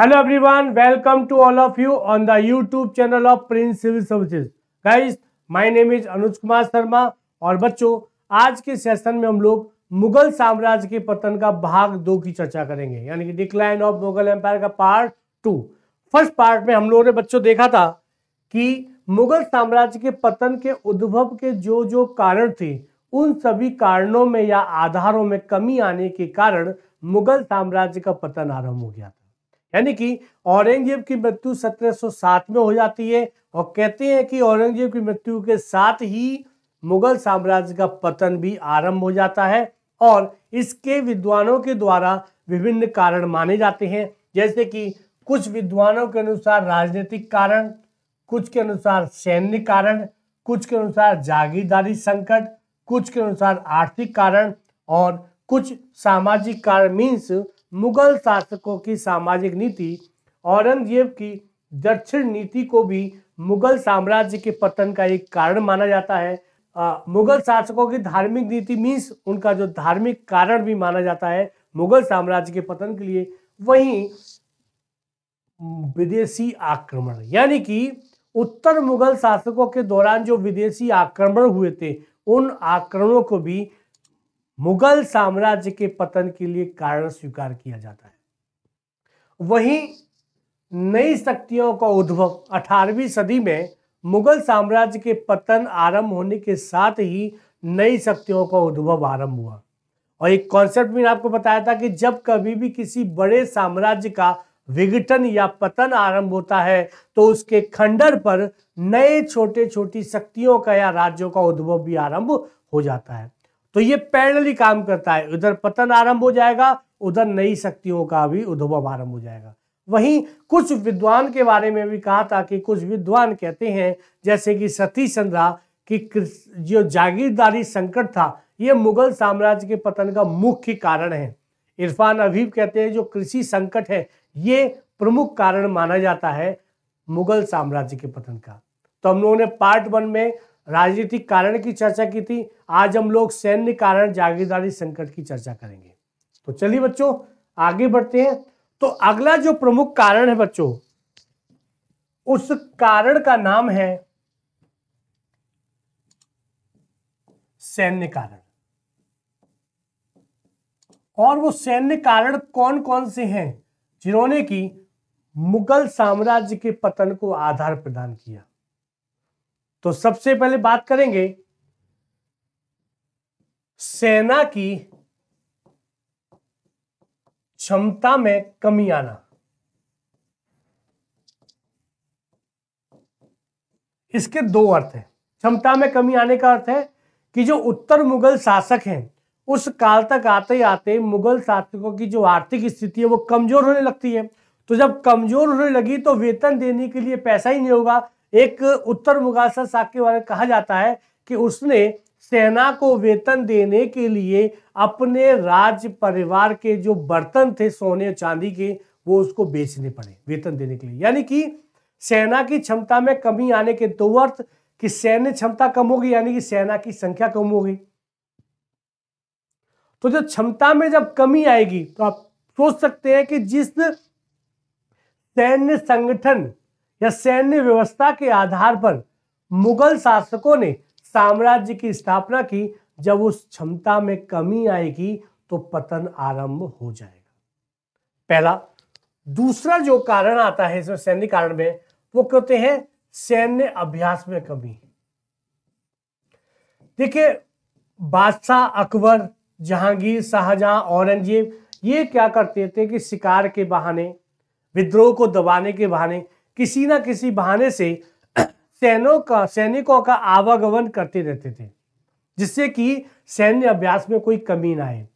hello everyone welcome to all of you on the YouTube channel of Prince civil services guys my name is Anuj Kumar Sharma और बच्चों आज के session में हम लोग मुगल साम्राज्य के पतन का भाग दो की चर्चा करेंगे यानी कि डिक्लाइन ऑफ मुगल एम्पायर का पार्ट टू फर्स्ट पार्ट में हम लोगों ने बच्चों देखा था कि मुगल साम्राज्य के पतन के उद्भव के जो जो कारण थे उन सभी कारणों में या आधारों में कमी आने के कारण मुगल साम्राज्य का पतन आरंभ हो गया था यानी कि औरंगजेब की मृत्यु 1707 में हो जाती है और कहते हैं कि औरंगजेब की मृत्यु के साथ ही मुगल साम्राज्य का पतन भी आरंभ हो जाता है और इसके विद्वानों के द्वारा विभिन्न कारण माने जाते हैं जैसे कि कुछ विद्वानों के अनुसार राजनीतिक कारण कुछ के अनुसार सैन्य कारण कुछ के अनुसार जागीरदारी संकट कुछ के अनुसार आर्थिक कारण और कुछ सामाजिक कारण मीन्स मुगल शासकों की सामाजिक नीति औरंगजेब की दक्षिण नीति को भी मुगल साम्राज्य के पतन का एक कारण माना जाता है आ, मुगल शासकों की धार्मिक नीति मीन्स उनका जो धार्मिक कारण भी माना जाता है मुगल साम्राज्य के पतन के लिए वहीं विदेशी आक्रमण यानी कि उत्तर मुगल शासकों के दौरान जो विदेशी आक्रमण हुए थे उन आक्रमणों को भी मुगल साम्राज्य के पतन के लिए कारण स्वीकार किया जाता है वहीं नई शक्तियों का उद्भव 18वीं सदी में मुगल साम्राज्य के पतन आरंभ होने के साथ ही नई शक्तियों का उद्भव आरंभ हुआ और एक कॉन्सेप्ट मैंने आपको बताया था कि जब कभी भी किसी बड़े साम्राज्य का विघटन या पतन आरंभ होता है तो उसके खंडर पर नए छोटे छोटी शक्तियों का या राज्यों का उद्भव भी आरंभ हो जाता है तो ये पैरेलली काम करता है इधर पतन आरंभ हो जाएगा उधर नई शक्तियों का भी उद्भव आरंभ हो जाएगा वहीं कुछ विद्वान के बारे में भी कहा था कि कुछ विद्वान कहते हैं जैसे कि सती चंद्रा कि जो जागीरदारी संकट था ये मुगल साम्राज्य के पतन का मुख्य कारण है इरफान अभीब कहते हैं जो कृषि संकट है ये प्रमुख कारण माना जाता है मुगल साम्राज्य के पतन का तो हम लोगों ने पार्ट वन में राजनीतिक कारण की चर्चा की थी आज हम लोग सैन्य कारण जागीरदारी संकट की चर्चा करेंगे तो चलिए बच्चों आगे बढ़ते हैं तो अगला जो प्रमुख कारण है बच्चों उस कारण का नाम है सैन्य कारण और वो सैन्य कारण कौन कौन से हैं जिन्होंने की मुगल साम्राज्य के पतन को आधार प्रदान किया तो सबसे पहले बात करेंगे सेना की क्षमता में कमी आना इसके दो अर्थ हैं क्षमता में कमी आने का अर्थ है कि जो उत्तर मुगल शासक हैं उस काल तक आते आते मुगल शासकों की जो आर्थिक स्थिति है वो कमजोर होने लगती है तो जब कमजोर होने लगी तो वेतन देने के लिए पैसा ही नहीं होगा एक उत्तर मुगालसा साक्य बारे में कहा जाता है कि उसने सेना को वेतन देने के लिए अपने राज परिवार के जो बर्तन थे सोने चांदी के वो उसको बेचने पड़े वेतन देने के लिए यानी कि सेना की क्षमता में कमी आने के दो तो अर्थ कि सैन्य क्षमता कम होगी यानी कि सेना की संख्या कम होगी तो जो क्षमता में जब कमी आएगी तो आप सोच सकते हैं कि जिस सैन्य संगठन या सैन्य व्यवस्था के आधार पर मुगल शासकों ने साम्राज्य की स्थापना की जब उस क्षमता में कमी आएगी तो पतन आरंभ हो जाएगा पहला दूसरा जो कारण आता है इसमें सैन्य कारण में वो कहते हैं सैन्य अभ्यास में कमी देखिए बादशाह अकबर जहांगीर शाहजहां औरंगजेब ये क्या करते थे कि शिकार के बहाने विद्रोह को दबाने के बहाने किसी ना किसी बहाने से सैनों का सैनिकों का आवागमन करते रहते थे जिससे कि सैन्य अभ्यास में कोई कमी ना आए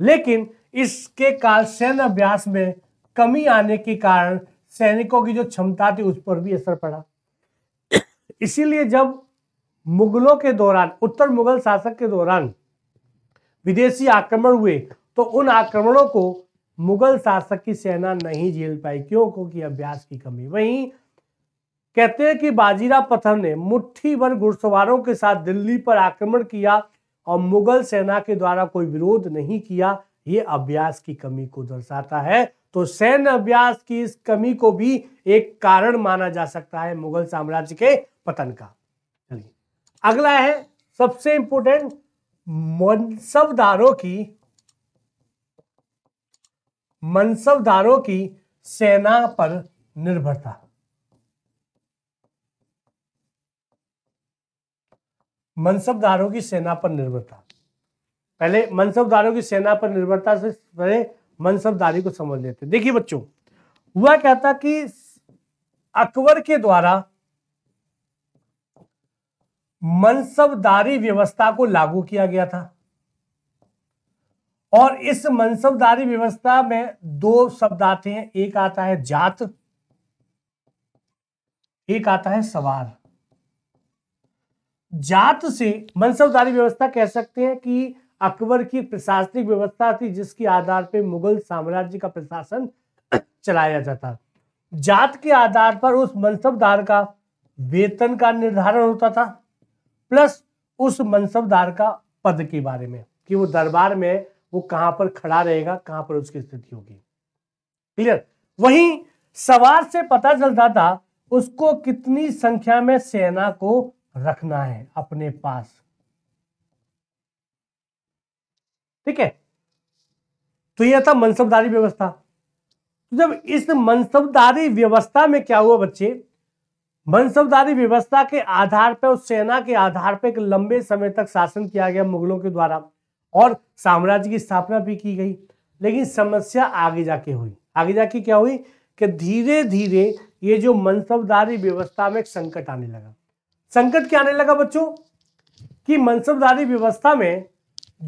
लेकिन इसके कारण सैन्य अभ्यास में कमी आने के कारण सैनिकों की जो क्षमता थी उस पर भी असर पड़ा इसीलिए जब मुगलों के दौरान उत्तर मुगल शासक के दौरान विदेशी आक्रमण हुए तो उन आक्रमणों को मुगल शासक की सेना नहीं झेल पाई क्यों क्योंकि अभ्यास की कमी वहीं कहते हैं कि बाजीराव प्रथम ने मुट्ठी भर घुड़सवारों के साथ दिल्ली पर आक्रमण किया और मुगल सेना के द्वारा कोई विरोध नहीं किया ये अभ्यास की कमी को दर्शाता है तो सैन्य अभ्यास की इस कमी को भी एक कारण माना जा सकता है मुगल साम्राज्य के पतन का चलिए अगला है सबसे इंपोर्टेंट मनसबदारों की मनसबदारों की सेना पर निर्भर था मनसबदारों की सेना पर निर्भर था पहले मनसबदारों की सेना पर निर्भरता से पहले मनसबदारी को समझ लेते देखिए बच्चों हुआ कहता कि अकबर के द्वारा मनसबदारी व्यवस्था को लागू किया गया था और इस मनसबदारी व्यवस्था में दो शब्द आते हैं एक आता है जात एक आता है सवार जात से मनसबदारी व्यवस्था कह सकते हैं कि अकबर की प्रशासनिक व्यवस्था थी जिसके आधार पर मुगल साम्राज्य का प्रशासन चलाया जाता जात के आधार पर उस मनसबदार का वेतन का निर्धारण होता था प्लस उस मनसबदार का पद के बारे में कि वो दरबार में वो कहां पर खड़ा रहेगा कहां पर उसकी स्थिति होगी क्लियर वहीं सवार से पता चलता था उसको कितनी संख्या में सेना को रखना है अपने पास ठीक है तो यह था मनसबदारी व्यवस्था तो जब इस मनसबदारी व्यवस्था में क्या हुआ बच्चे मनसबदारी व्यवस्था के आधार पर उस सेना के आधार पर एक लंबे समय तक शासन किया गया मुगलों के द्वारा और साम्राज्य की स्थापना भी की गई लेकिन समस्या आगे जाके हुई आगे जाके क्या हुई कि धीरे धीरे ये जो मनसबदारी व्यवस्था में एक संकट आने लगा संकट क्या आने लगा बच्चों कि मनसबदारी व्यवस्था में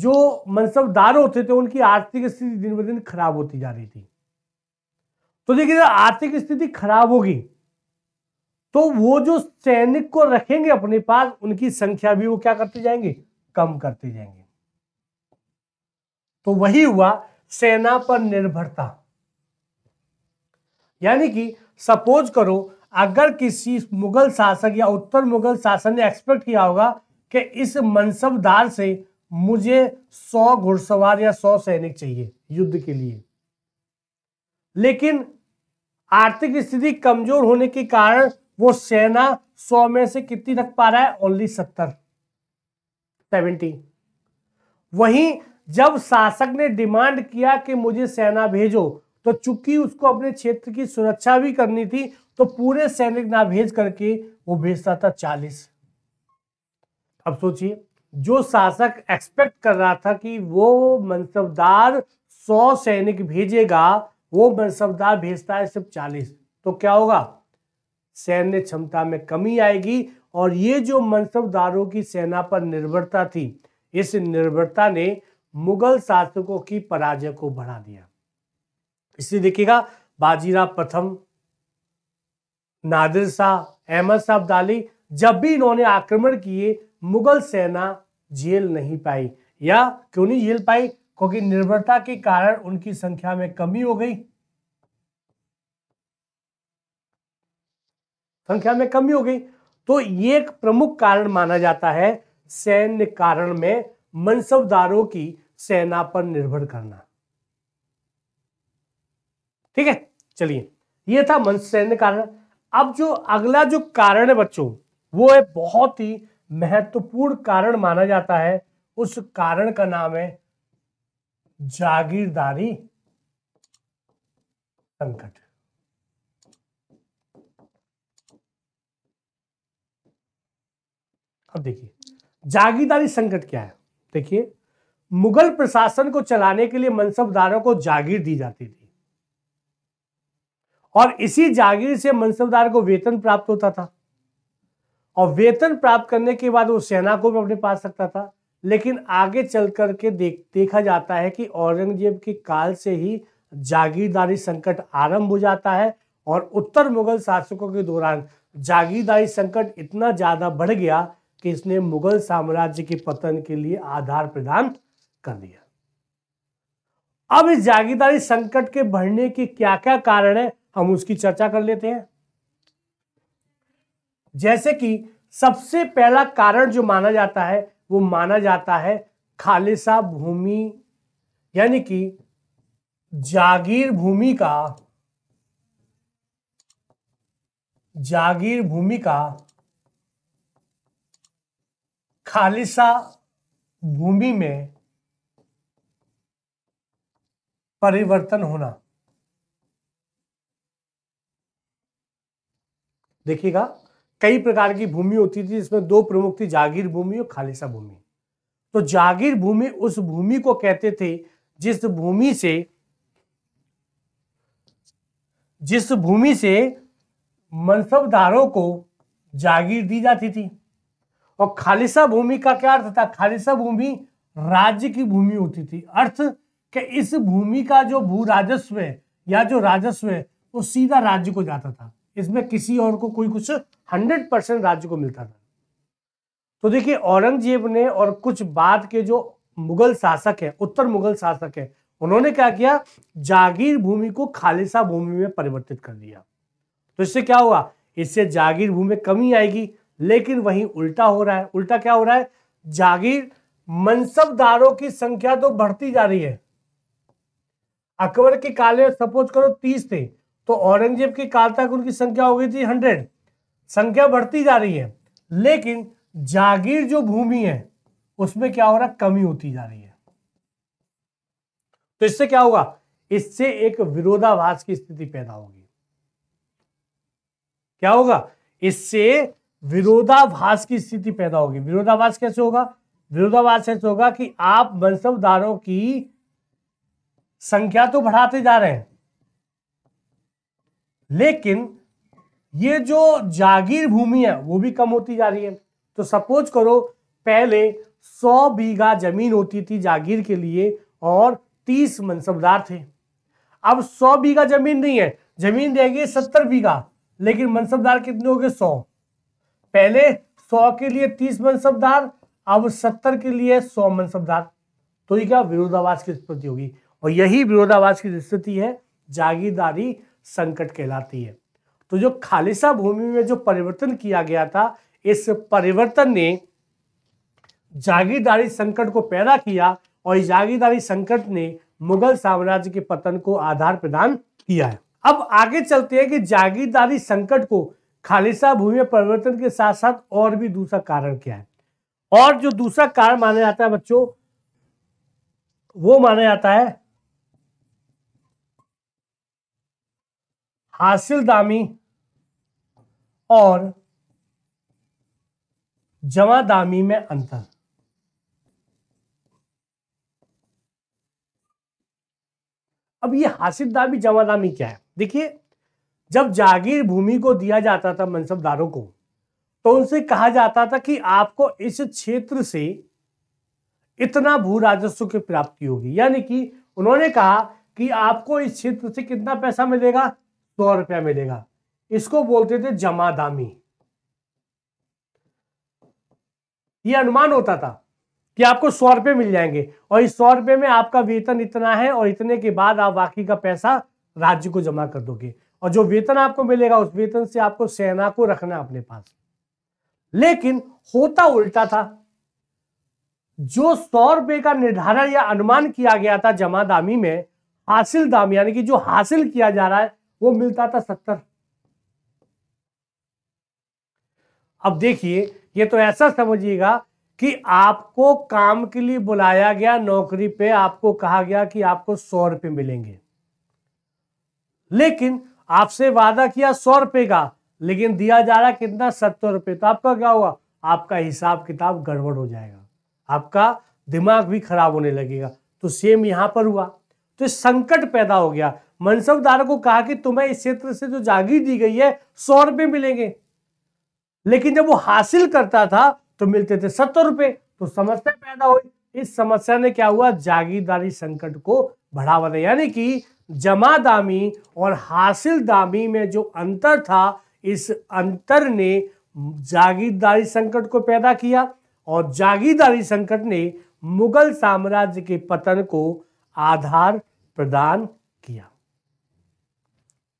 जो मनसबदार होते थे उनकी आर्थिक स्थिति दिन ब दिन खराब होती जा रही थी तो देखिए आर्थिक स्थिति खराब होगी तो वो जो सैनिक को रखेंगे अपने पास उनकी संख्या भी वो क्या करते जाएंगे कम करते जाएंगे तो वही हुआ सेना पर निर्भरता यानी कि सपोज करो अगर किसी मुगल शासक या उत्तर मुगल शासन ने एक्सपेक्ट किया होगा कि इस मनसबदार से मुझे सौ घुड़सवार या सौ सैनिक चाहिए युद्ध के लिए लेकिन आर्थिक स्थिति कमजोर होने के कारण वो सेना सौ में से कितनी रख पा रहा है ओनली सत्तर सेवेंटी वहीं जब शासक ने डिमांड किया कि मुझे सेना भेजो तो चूंकि उसको अपने क्षेत्र की सुरक्षा भी करनी थी तो पूरे सैनिक ना भेज करके वो भेजता था चालीस अब सोचिए जो शासक एक्सपेक्ट कर रहा था कि वो मनसबदार सौ सैनिक भेजेगा वो मनसबदार भेजता है सिर्फ चालीस तो क्या होगा सैन्य क्षमता में कमी आएगी और ये जो मनसबदारों की सेना पर निर्भरता थी इस निर्भरता ने मुगल शासकों की पराजय को बढ़ा दिया इसलिए देखिएगा बाजीराव प्रथम नादिर शाह अहमद शाह अब्दाली जब भी इन्होंने आक्रमण किए मुगल सेना झेल नहीं पाई या क्यों नहीं झेल पाई क्योंकि निर्भरता के कारण उनकी संख्या में कमी हो गई संख्या में कमी हो गई तो ये एक प्रमुख कारण माना जाता है सैन्य कारण में मनसबदारों की सेना पर निर्भर करना ठीक है चलिए ये था मन सैन्य कारण अब जो अगला जो कारण है बच्चों वो है बहुत ही महत्वपूर्ण कारण माना जाता है उस कारण का नाम है जागीरदारी संकट अब देखिए जागीरदारी संकट क्या है देखिए मुगल प्रशासन को चलाने के लिए मनसबदारों को जागीर दी जाती थी और इसी जागीर से मनसबदार को वेतन प्राप्त होता था और वेतन प्राप्त करने के बाद वो सेना को भी अपने पास रखता था लेकिन आगे चल करके देख देखा जाता है कि औरंगजेब के काल से ही जागीरदारी संकट आरंभ हो जाता है और उत्तर मुगल शासकों के दौरान जागीरदारी संकट इतना ज़्यादा बढ़ गया कि इसने मुगल साम्राज्य के पतन के लिए आधार प्रदान कर दिया अब इस जागीरदारी संकट के बढ़ने के क्या क्या कारण है हम उसकी चर्चा कर लेते हैं जैसे कि सबसे पहला कारण जो माना जाता है वो माना जाता है खालिसा भूमि यानी कि जागीर भूमि का जागीर भूमि का खालिसा भूमि में परिवर्तन होना देखिएगा कई प्रकार की भूमि होती थी जिसमें दो प्रमुख थी जागीर भूमि और खालिसा भूमि तो जागीर भूमि उस भूमि को कहते थे जिस भूमि से जिस भूमि से मनसबदारों को जागीर दी जाती थी और खालिसा भूमि का क्या अर्थ था खालिसा भूमि राज्य की भूमि होती थी अर्थ कि इस भूमि का जो भू राजस्व है या जो राजस्व है वो सीधा राज्य को जाता था इसमें किसी और को कोई कुछ हंड्रेड परसेंट राज्य को मिलता था तो देखिए औरंगजेब ने और कुछ बाद के जो मुगल शासक है उत्तर मुगल शासक है उन्होंने क्या किया जागीर भूमि को खालिसा भूमि में परिवर्तित कर दिया तो इससे क्या हुआ इससे जागीर भूमि में कमी आएगी लेकिन वही उल्टा हो रहा है उल्टा क्या हो रहा है जागीर मनसबदारों की संख्या तो बढ़ती जा रही है अकबर के काले सपोज करो तीस थे तो औरंगजेब के काल तक उनकी संख्या हो गई थी हंड्रेड संख्या बढ़ती जा रही है लेकिन जागीर जो भूमि है उसमें क्या हो रहा कमी होती जा रही है तो इससे क्या होगा इससे एक विरोधाभास की स्थिति पैदा होगी क्या होगा इससे विरोधाभास की स्थिति पैदा होगी विरोधाभास कैसे होगा विरोधाभास ऐसे होगा कि आप मनसबदारों की संख्या तो बढ़ाते जा रहे हैं लेकिन ये जो जागीर भूमि है वो भी कम होती जा रही है तो सपोज करो पहले 100 बीघा जमीन होती थी जागीर के लिए और 30 मनसबदार थे अब 100 बीघा जमीन नहीं है जमीन रह गई 70 बीघा लेकिन मनसबदार कितने हो गए सौ पहले 100 के लिए 30 मनसबदार अब 70 के लिए 100 मनसबदार तो ये क्या विरोधाभास की उत्पत्ति होगी और यही विरोधाभास की स्थिति है जागीरदारी संकट कहलाती है तो जो खालिसा भूमि में जो परिवर्तन किया गया था इस परिवर्तन ने जागीरदारी संकट को पैदा किया और जागीरदारी संकट ने मुगल साम्राज्य के पतन को आधार प्रदान किया है अब आगे चलते हैं कि जागीरदारी संकट को खालिसा भूमि में परिवर्तन के साथ साथ और भी दूसरा कारण क्या है और जो दूसरा कारण माना जाता है बच्चों वो माना जाता है हासिल दामी और जमा दामी में अंतर अब ये हासिल दामी जमा दामी क्या है देखिए जब जागीर भूमि को दिया जाता था मनसबदारों को तो उनसे कहा जाता था कि आपको इस क्षेत्र से इतना भू राजस्व की प्राप्ति होगी यानी कि उन्होंने कहा कि आपको इस क्षेत्र से कितना पैसा मिलेगा सौ रुपया मिलेगा इसको बोलते थे जमा दामी ये अनुमान होता था कि आपको सौ रुपये मिल जाएंगे और इस सौ रुपये में आपका वेतन इतना है और इतने के बाद आप बाकी का पैसा राज्य को जमा कर दोगे और जो वेतन आपको मिलेगा उस वेतन से आपको सेना को रखना अपने पास लेकिन होता उल्टा था जो सौ रुपये का निर्धारण या अनुमान किया गया था जमा दामी में हासिल दाम यानी कि जो हासिल किया जा रहा है वो मिलता था सत्तर अब देखिए ये तो ऐसा समझिएगा कि आपको काम के लिए बुलाया गया नौकरी पे आपको कहा गया कि आपको सौ रुपये मिलेंगे लेकिन आपसे वादा किया सौ रुपये का लेकिन दिया जा रहा कितना सत्तर रुपये तो आपका क्या हुआ आपका हिसाब किताब गड़बड़ हो जाएगा आपका दिमाग भी खराब होने लगेगा तो सेम यहां पर हुआ तो संकट पैदा हो गया मनसबदार को कहा कि तुम्हें इस क्षेत्र से जो जागीर दी गई है सौ रुपये मिलेंगे लेकिन जब वो हासिल करता था तो मिलते थे सत्तर रुपये तो समस्या पैदा हुई इस समस्या ने क्या हुआ जागीरदारी संकट को बढ़ावा दिया यानी कि जमा दामी और हासिल दामी में जो अंतर था इस अंतर ने जागीरदारी संकट को पैदा किया और जागीरदारी संकट ने मुगल साम्राज्य के पतन को आधार प्रदान किया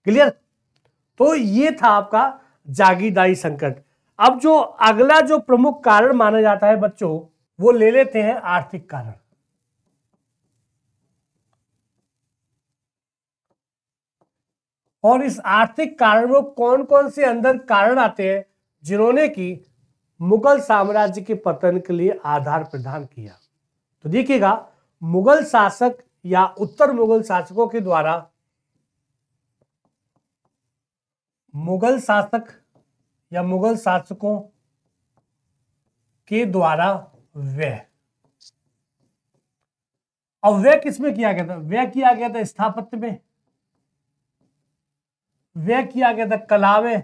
क्लियर तो ये था आपका जागीदारी संकट अब जो अगला जो प्रमुख कारण माना जाता है बच्चों वो ले लेते हैं आर्थिक कारण और इस आर्थिक कारण में कौन कौन से अंदर कारण आते हैं जिन्होंने की मुगल साम्राज्य के पतन के लिए आधार प्रदान किया तो देखिएगा मुगल शासक या उत्तर मुगल शासकों के द्वारा मुगल शासक या मुगल शासकों के द्वारा व्यय और व्यय किसमें किया गया था व्यय किया गया था स्थापत्य में व्यय किया गया था कला में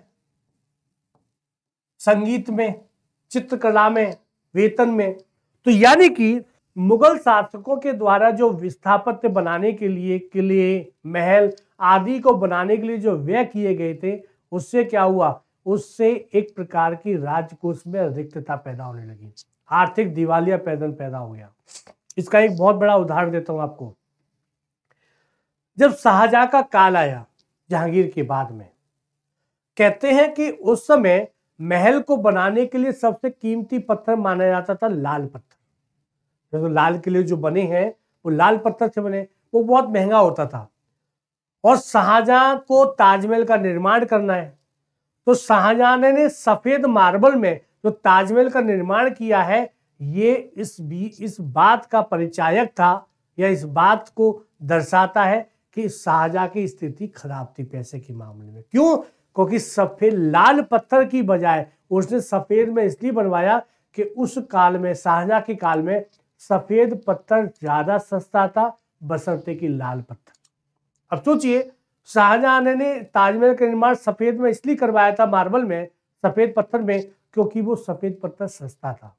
संगीत में चित्रकला में वेतन में तो यानी कि मुगल शासकों के द्वारा जो विस्थापत्य बनाने के लिए किले महल आदि को बनाने के लिए जो व्यय किए गए थे उससे क्या हुआ उससे एक प्रकार की राजकोष में रिक्तता पैदा होने लगी आर्थिक दिवालिया पैदल पैदा हो गया इसका एक बहुत बड़ा उदाहरण देता हूं आपको जब शाहजहां का काल आया जहांगीर के बाद में कहते हैं कि उस समय महल को बनाने के लिए सबसे कीमती पत्थर माना जाता था लाल पत्थर जैसे लाल किले जो बने हैं वो लाल पत्थर से बने वो बहुत महंगा होता था और शाहजहां को ताजमहल का निर्माण करना है तो शाहजहां ने सफेद मार्बल में जो ताजमहल का निर्माण किया है ये इस भी इस बात का परिचायक था या इस बात को दर्शाता है कि शाहजहां की स्थिति खराब थी पैसे के मामले में क्यों क्योंकि सफेद लाल पत्थर की बजाय उसने सफेद में इसलिए बनवाया कि उस काल में शाहजहां के काल में सफेद पत्थर ज्यादा सस्ता था बसरते की लाल पत्थर अब सोचिए शाहजहां ने ताजमहल का निर्माण सफेद में इसलिए करवाया था मार्बल में सफेद पत्थर में क्योंकि वो सफेद पत्थर सस्ता था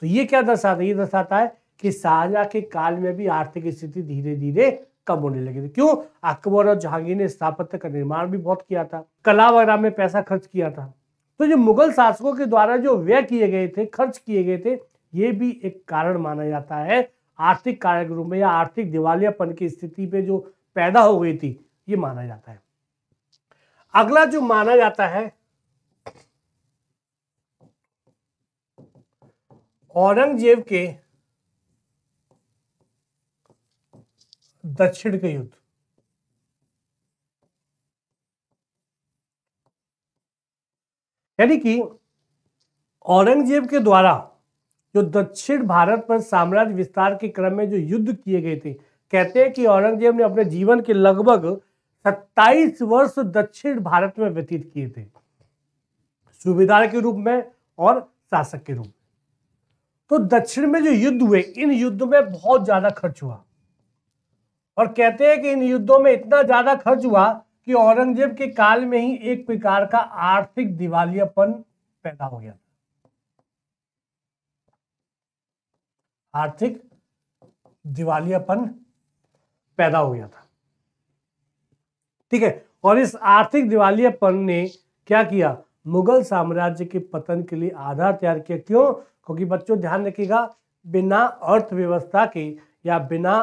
तो ये क्या दर्शाता है ये दर्शाता है कि शाहजहां के काल में भी आर्थिक स्थिति धीरे धीरे कम होने लगी थी क्यों अकबर और जहांगीर ने स्थापत्य का निर्माण भी बहुत किया था कला वगैरह में पैसा खर्च किया था तो जो मुगल शासकों के द्वारा जो व्यय किए गए थे खर्च किए गए थे ये भी एक कारण माना जाता है आर्थिक के रूप में या आर्थिक दिवालियापन की स्थिति पे जो पैदा हो गई थी ये माना जाता है अगला जो माना जाता है औरंगजेब के दक्षिण के युद्ध यानी कि औरंगजेब के द्वारा जो दक्षिण भारत पर साम्राज्य विस्तार के क्रम में जो युद्ध किए गए थे कहते हैं कि औरंगजेब ने अपने जीवन के लगभग 27 वर्ष दक्षिण भारत में व्यतीत किए थे सूबेदार के रूप में और शासक के रूप में तो दक्षिण में जो युद्ध हुए इन युद्ध में बहुत ज्यादा खर्च हुआ और कहते हैं कि इन युद्धों में इतना ज्यादा खर्च हुआ कि औरंगजेब के काल में ही एक प्रकार का आर्थिक दिवालियापन पैदा हो गया था आर्थिक दिवालियापन पैदा हो गया था ठीक है और इस आर्थिक दिवालियापन ने क्या किया मुगल साम्राज्य के पतन के लिए आधार तैयार किया क्यों क्योंकि बच्चों ध्यान रखिएगा बिना अर्थव्यवस्था के या बिना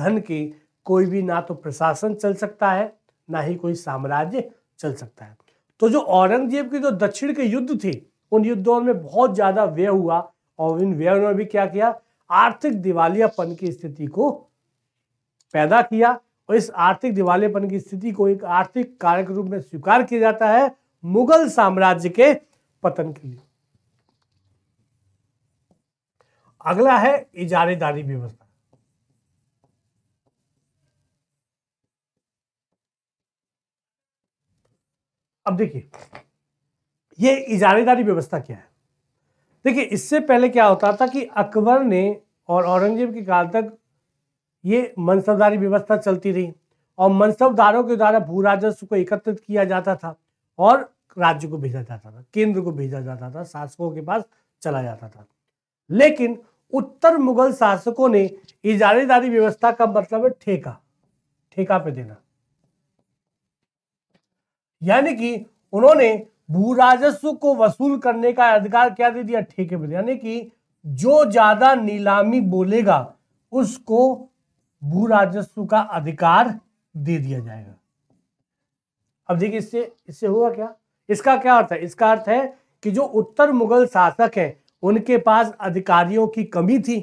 धन के कोई भी ना तो प्रशासन चल सकता है ना ही कोई साम्राज्य चल सकता है तो जो औरंगजेब के जो दक्षिण के युद्ध थे उन युद्धों में बहुत ज़्यादा व्यय हुआ और इन व्यय ने भी क्या किया आर्थिक दिवालियापन की स्थिति को पैदा किया और इस आर्थिक दिवालियापन की स्थिति को एक आर्थिक कारक के रूप में स्वीकार किया जाता है मुगल साम्राज्य के पतन के लिए अगला है इजारेदारी व्यवस्था अब देखिए ये इजारेदारी व्यवस्था क्या है देखिए इससे पहले क्या होता था कि अकबर ने और औरंगजेब के काल तक ये मनसबदारी व्यवस्था चलती रही और मनसबदारों के द्वारा भू राजस्व को एकत्रित किया जाता था और राज्य को भेजा जाता था केंद्र को भेजा जाता था शासकों के पास चला जाता था लेकिन उत्तर मुगल शासकों ने इजारेदारी व्यवस्था का मतलब है ठेका ठेका पे देना यानी कि उन्होंने भू राजस्व को वसूल करने का अधिकार क्या दे दिया ठेके पर यानी कि जो ज्यादा नीलामी बोलेगा उसको भू राजस्व का अधिकार दे दिया जाएगा अब देखिए इससे इससे होगा क्या इसका क्या अर्थ है इसका अर्थ है कि जो उत्तर मुगल शासक है उनके पास अधिकारियों की कमी थी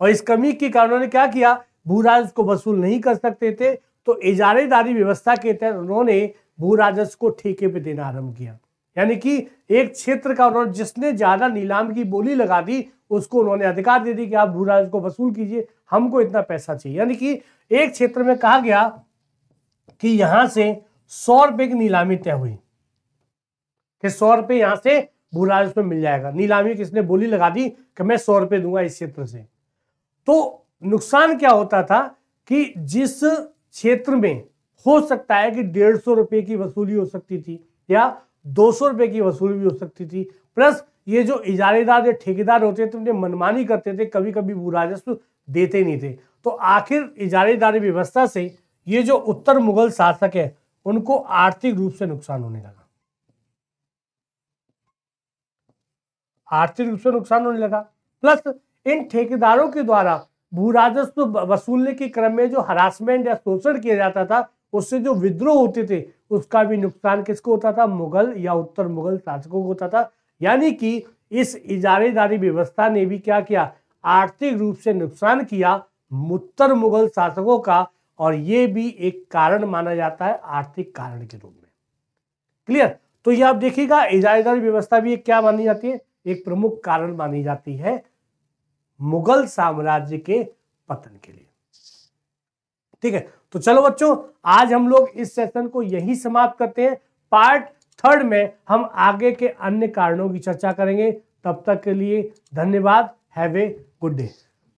और इस कमी के कारण उन्होंने क्या किया भू राजस्व को वसूल नहीं कर सकते थे तो इजारेदारी व्यवस्था के तहत उन्होंने भू राजस्व को ठेके पे देना आरंभ किया यानी कि एक क्षेत्र का उन्होंने जिसने ज्यादा नीलाम की बोली लगा दी उसको उन्होंने अधिकार दे दी कि आप भूराज को वसूल कीजिए हमको इतना पैसा चाहिए यानी कि एक क्षेत्र में कहा गया कि यहां से सौ रुपए की नीलामी तय हुई कि सौ रुपए यहां से भूराज में मिल जाएगा नीलामी किसने बोली लगा दी कि मैं सौ रुपए दूंगा इस क्षेत्र से तो नुकसान क्या होता था कि जिस क्षेत्र में हो सकता है कि डेढ़ सौ रुपए की वसूली हो सकती थी या दो सौ रुपये की वसूली भी हो सकती थी प्लस ये जो इजारेदार या ठेकेदार होते थे तो उन्हें मनमानी करते थे कभी कभी वो राजस्व देते नहीं थे तो आखिर इजारेदारी व्यवस्था से ये जो उत्तर मुगल शासक है उनको आर्थिक रूप से नुकसान होने लगा आर्थिक रूप से नुकसान होने लगा प्लस इन ठेकेदारों के द्वारा भू राजस्व वसूलने के क्रम में जो हरासमेंट या शोषण किया जाता था उससे जो विद्रोह होते थे उसका भी नुकसान किसको होता था मुगल या उत्तर मुगल शासकों को होता था यानी कि इस इजारेदारी व्यवस्था ने भी क्या किया आर्थिक रूप से नुकसान किया उत्तर मुगल शासकों का और ये भी एक कारण माना जाता है आर्थिक कारण के रूप में क्लियर तो ये आप देखिएगा इजारेदारी व्यवस्था भी एक क्या मानी जाती है एक प्रमुख कारण मानी जाती है मुगल साम्राज्य के पतन के लिए ठीक है तो चलो बच्चों आज हम लोग इस सेशन को यही समाप्त करते हैं पार्ट थर्ड में हम आगे के अन्य कारणों की चर्चा करेंगे तब तक के लिए धन्यवाद हैव ए गुड डे